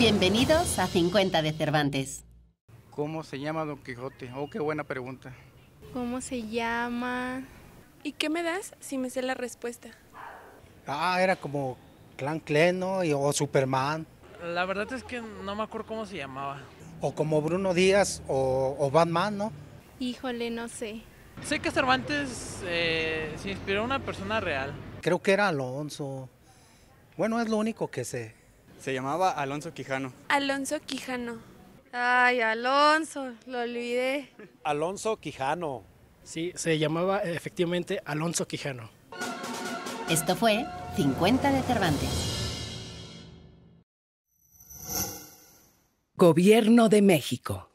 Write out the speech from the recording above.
Bienvenidos a 50 de Cervantes. ¿Cómo se llama Don Quijote? Oh, qué buena pregunta. ¿Cómo se llama? ¿Y qué me das si me sé la respuesta? Ah, era como Clan Cleno o Superman. La verdad es que no me acuerdo cómo se llamaba. O como Bruno Díaz o, Batman, ¿no? Híjole, no sé. Sé que Cervantes eh, se inspiró en una persona real. Creo que era Alonso. Bueno, es lo único que sé. Se llamaba Alonso Quijano. Alonso Quijano. Ay, Alonso, lo olvidé. Alonso Quijano. Sí, se llamaba eh, efectivamente Alonso Quijano. Esto fue 50 de Cervantes. Gobierno de México.